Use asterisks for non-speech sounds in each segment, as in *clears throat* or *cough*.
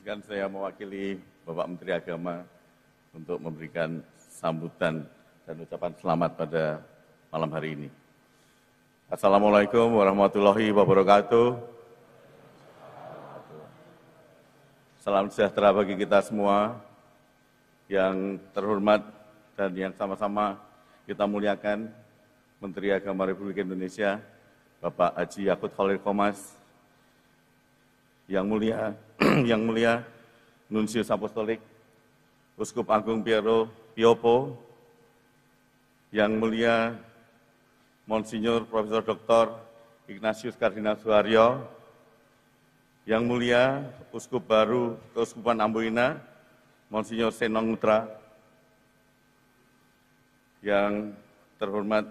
izinkan saya mewakili Bapak Menteri Agama untuk memberikan sambutan dan ucapan selamat pada malam hari ini. Assalamualaikum warahmatullahi wabarakatuh. Salam sejahtera bagi kita semua yang terhormat dan yang sama-sama kita muliakan Menteri Agama Republik Indonesia, Bapak Haji Yakut Khalil Komas, yang mulia, *clears throat* yang mulia Nunsius Apostolik, Uskup Agung Piero Piopo, yang mulia Monsinyur Profesor Dr. Ignatius Kardinal Suharyo, yang mulia Uskup Baru Keuskupan Ambuina, Monsinyur Senong Mutra, yang terhormat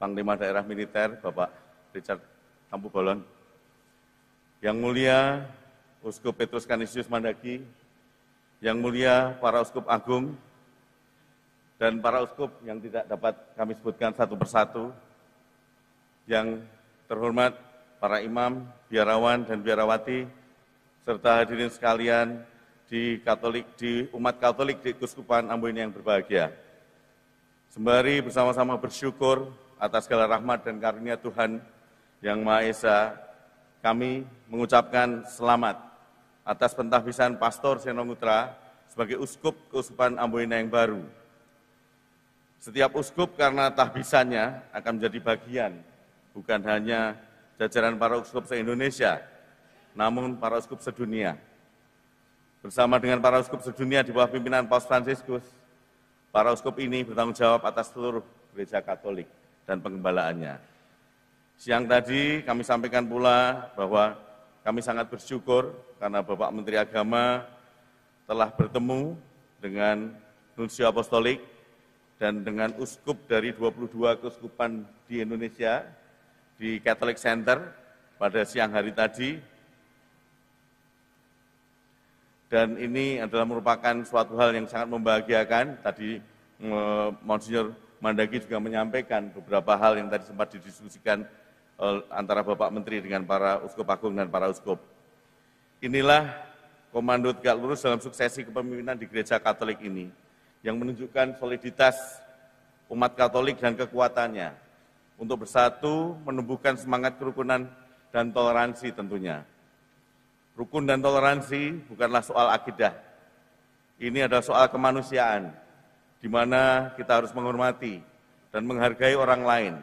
Panglima Daerah Militer Bapak Richard Tampu Bolon, yang mulia Uskup Petrus Kanisius Mandaki, yang mulia para Uskup Agung, dan para Uskup yang tidak dapat kami sebutkan satu persatu, yang terhormat para imam, biarawan, dan biarawati, serta hadirin sekalian di Katolik di umat Katolik di Kuskupan Ambon yang berbahagia. Sembari bersama-sama bersyukur atas segala rahmat dan karunia Tuhan yang Maha Esa kami mengucapkan selamat atas pentahbisan Pastor Seno Mutra sebagai uskup Keuskupan Amboina yang baru. Setiap uskup karena tahbisannya akan menjadi bagian bukan hanya jajaran para uskup se-Indonesia, namun para uskup sedunia. Bersama dengan para uskup sedunia di bawah pimpinan Paus Fransiskus, para uskup ini bertanggung jawab atas seluruh gereja Katolik dan pengembalaannya. Siang tadi kami sampaikan pula bahwa kami sangat bersyukur karena Bapak Menteri Agama telah bertemu dengan Nunsio Apostolik dan dengan uskup dari 22 keuskupan di Indonesia di Catholic Center pada siang hari tadi. Dan ini adalah merupakan suatu hal yang sangat membahagiakan. Tadi eh, Monsignor Mandagi juga menyampaikan beberapa hal yang tadi sempat didiskusikan Eh, antara Bapak Menteri dengan para uskup agung dan para uskup. Inilah komando tegak lurus dalam suksesi kepemimpinan di gereja Katolik ini yang menunjukkan soliditas umat Katolik dan kekuatannya untuk bersatu menumbuhkan semangat kerukunan dan toleransi tentunya. Rukun dan toleransi bukanlah soal akidah. Ini adalah soal kemanusiaan di mana kita harus menghormati dan menghargai orang lain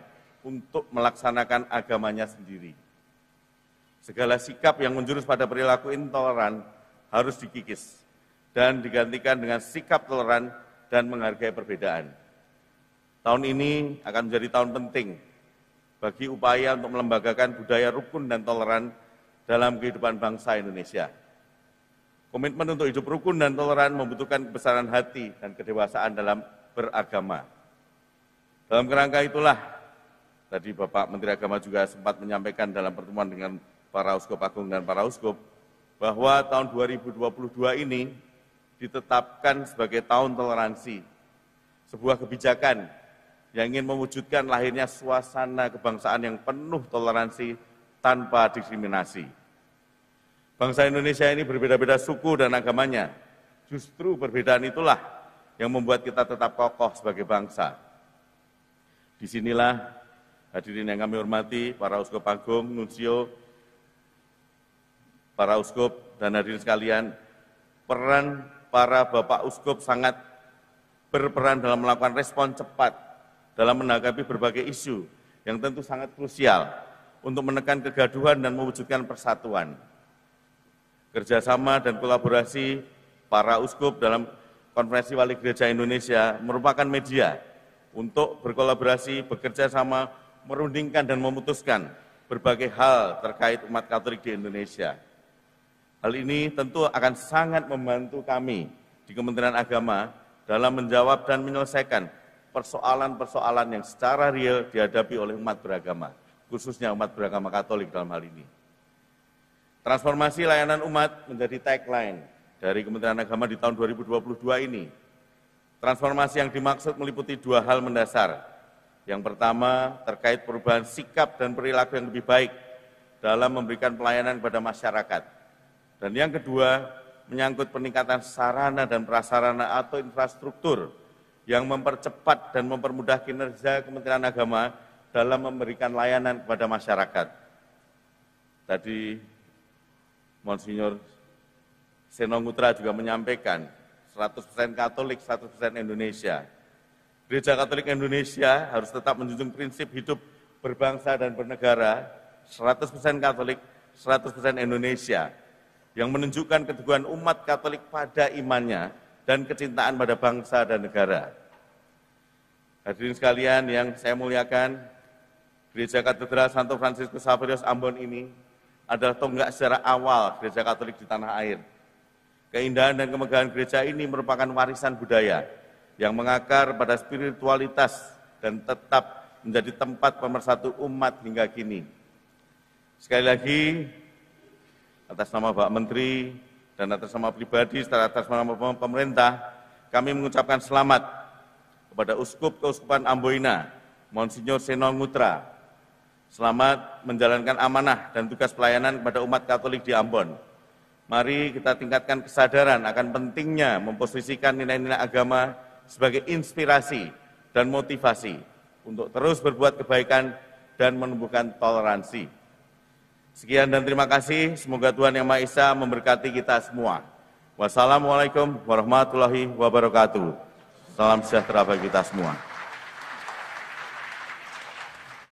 untuk melaksanakan agamanya sendiri. Segala sikap yang menjurus pada perilaku intoleran harus dikikis dan digantikan dengan sikap toleran dan menghargai perbedaan. Tahun ini akan menjadi tahun penting bagi upaya untuk melembagakan budaya rukun dan toleran dalam kehidupan bangsa Indonesia. Komitmen untuk hidup rukun dan toleran membutuhkan kebesaran hati dan kedewasaan dalam beragama. Dalam kerangka itulah Tadi Bapak Menteri Agama juga sempat menyampaikan dalam pertemuan dengan para uskup agung dan para uskup bahwa tahun 2022 ini ditetapkan sebagai tahun toleransi. Sebuah kebijakan yang ingin mewujudkan lahirnya suasana kebangsaan yang penuh toleransi tanpa diskriminasi. Bangsa Indonesia ini berbeda-beda suku dan agamanya. Justru perbedaan itulah yang membuat kita tetap kokoh sebagai bangsa. Disinilah hadirin yang kami hormati, para Uskup Agung, Nuncio, para Uskup, dan hadirin sekalian, peran para Bapak Uskup sangat berperan dalam melakukan respon cepat dalam menanggapi berbagai isu yang tentu sangat krusial untuk menekan kegaduhan dan mewujudkan persatuan. Kerjasama dan kolaborasi para uskup dalam Konferensi Wali Gereja Indonesia merupakan media untuk berkolaborasi, bekerja sama merundingkan dan memutuskan berbagai hal terkait umat Katolik di Indonesia. Hal ini tentu akan sangat membantu kami di Kementerian Agama dalam menjawab dan menyelesaikan persoalan-persoalan yang secara real dihadapi oleh umat beragama, khususnya umat beragama Katolik dalam hal ini. Transformasi layanan umat menjadi tagline dari Kementerian Agama di tahun 2022 ini. Transformasi yang dimaksud meliputi dua hal mendasar, yang pertama terkait perubahan sikap dan perilaku yang lebih baik dalam memberikan pelayanan kepada masyarakat. Dan yang kedua menyangkut peningkatan sarana dan prasarana atau infrastruktur yang mempercepat dan mempermudah kinerja Kementerian Agama dalam memberikan layanan kepada masyarakat. Tadi Monsinyur Senongutra juga menyampaikan 100% Katolik, 100% Indonesia. Gereja Katolik Indonesia harus tetap menjunjung prinsip hidup berbangsa dan bernegara, 100% Katolik, 100% Indonesia, yang menunjukkan keteguhan umat Katolik pada imannya dan kecintaan pada bangsa dan negara. Hadirin sekalian yang saya muliakan, Gereja Katedral Santo Fransiskus Saverius Ambon ini adalah tonggak secara awal Gereja Katolik di tanah air. Keindahan dan kemegahan gereja ini merupakan warisan budaya yang mengakar pada spiritualitas dan tetap menjadi tempat pemersatu umat hingga kini. Sekali lagi, atas nama Pak Menteri dan atas nama pribadi, secara atas nama pemerintah, kami mengucapkan selamat kepada Uskup Keuskupan Amboina, Monsinyur Seno Ngutra, selamat menjalankan amanah dan tugas pelayanan kepada umat Katolik di Ambon. Mari kita tingkatkan kesadaran akan pentingnya memposisikan nilai-nilai agama sebagai inspirasi dan motivasi untuk terus berbuat kebaikan dan menumbuhkan toleransi. Sekian dan terima kasih. Semoga Tuhan Yang Maha Esa memberkati kita semua. Wassalamualaikum warahmatullahi wabarakatuh. Salam sejahtera bagi kita semua.